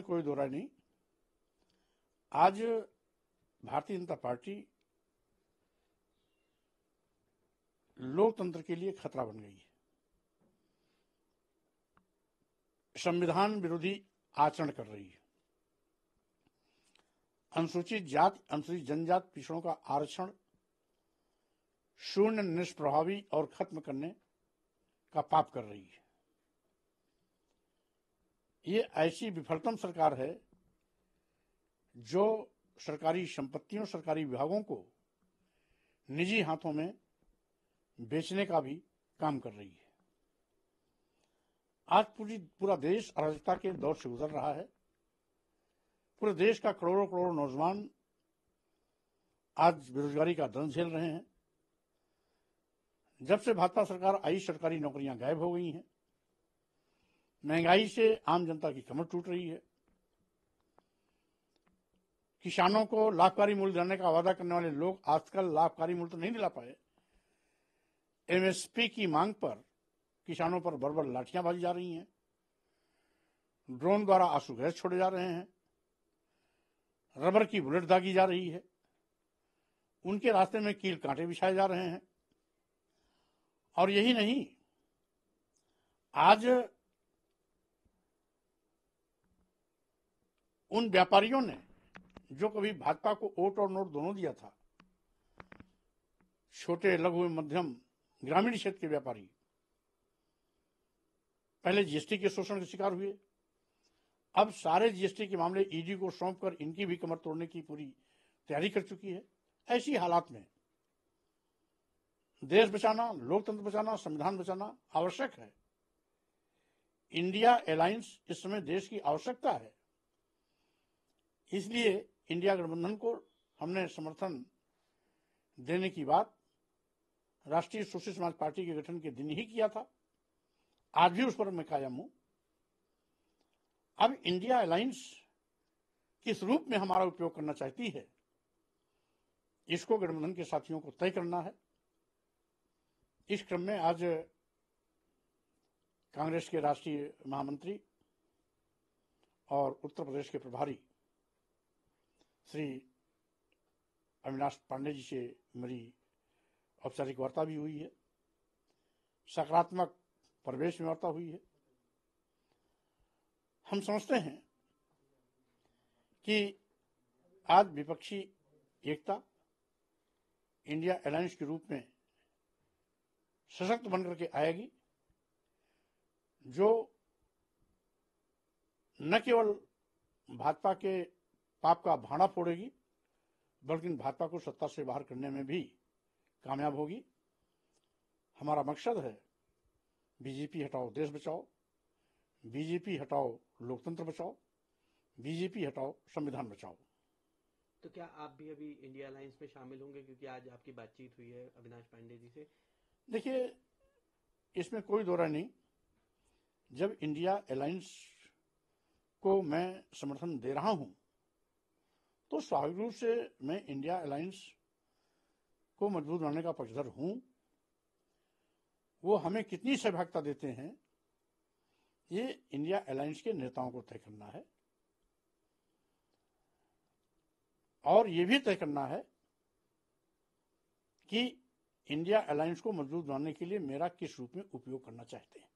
कोई दौरा नहीं आज भारतीय जनता पार्टी लोकतंत्र के लिए खतरा बन गई है संविधान विरोधी आचरण कर रही है अनुसूचित जाति अनुसूचित जनजाति पिछड़ों का आरक्षण शून्य निष्प्रभावी और खत्म करने का पाप कर रही है ये ऐसी विफलतम सरकार है जो सरकारी संपत्तियों सरकारी विभागों को निजी हाथों में बेचने का भी काम कर रही है आज पूरी पूरा देश अराजकता के दौर से गुजर रहा है पूरे देश का करोड़ों करोड़ों नौजवान आज बेरोजगारी का दंड झेल रहे हैं जब से भाजपा सरकार आई सरकारी नौकरियां गायब हो गई हैं महंगाई से आम जनता की कमर टूट रही है किसानों को लाभकारी मूल्य देने का वादा करने वाले लोग आजकल लाभकारी मूल्य तो नहीं दिला पाए एमएसपी की मांग पर किसानों पर बरबर लाठियां बाजी जा रही हैं ड्रोन द्वारा आंसू गैस छोड़े जा रहे हैं रबर की बुलेट दागी जा रही है उनके रास्ते में कील कांटे बिछाए जा रहे हैं और यही नहीं आज उन व्यापारियों ने जो कभी भाजपा को वोट और नोट दोनों दिया था छोटे लघु मध्यम ग्रामीण क्षेत्र के व्यापारी पहले जीएसटी के शोषण के शिकार हुए अब सारे जीएसटी के मामले ईडी को सौंप कर इनकी भी कमर तोड़ने की पूरी तैयारी कर चुकी है ऐसी हालात में देश बचाना लोकतंत्र बचाना संविधान बचाना आवश्यक है इंडिया एलायंस इस समय देश की आवश्यकता है इसलिए इंडिया गठबंधन को हमने समर्थन देने की बात राष्ट्रीय सोशल समाज पार्टी के गठन के दिन ही किया था आज भी उस पर मैं कायम हूं अब इंडिया अलायंस किस रूप में हमारा उपयोग करना चाहती है इसको गठबंधन के साथियों को तय करना है इस क्रम में आज कांग्रेस के राष्ट्रीय महामंत्री और उत्तर प्रदेश के प्रभारी श्री अविनाश पांडे जी से मेरी औपचारिक वार्ता भी हुई है सकारात्मक प्रवेश में वार्ता हुई है हम समझते हैं कि आज विपक्षी एकता इंडिया अलायंस के रूप में सशक्त बनकर के आएगी जो न केवल भाजपा के पाप का भाड़ा फोड़ेगी बल्कि भाजपा को सत्ता से बाहर करने में भी कामयाब होगी हमारा मकसद है बीजेपी हटाओ देश बचाओ बीजेपी हटाओ लोकतंत्र बचाओ बीजेपी हटाओ संविधान बचाओ तो क्या आप भी अभी इंडिया अलायंस में शामिल होंगे क्योंकि आज आपकी बातचीत हुई है अविनाश पांडे जी से देखिए इसमें कोई दौरा नहीं जब इंडिया अलायंस को मैं समर्थन दे रहा हूं तो स्वाभाविक रूप से मैं इंडिया अलायंस को मजबूत बनाने का पक्षधर हूं वो हमें कितनी सहभागिता देते हैं ये इंडिया अलायंस के नेताओं को तय करना है और ये भी तय करना है कि इंडिया अलायंस को मजबूत बनाने के लिए मेरा किस रूप में उपयोग करना चाहते हैं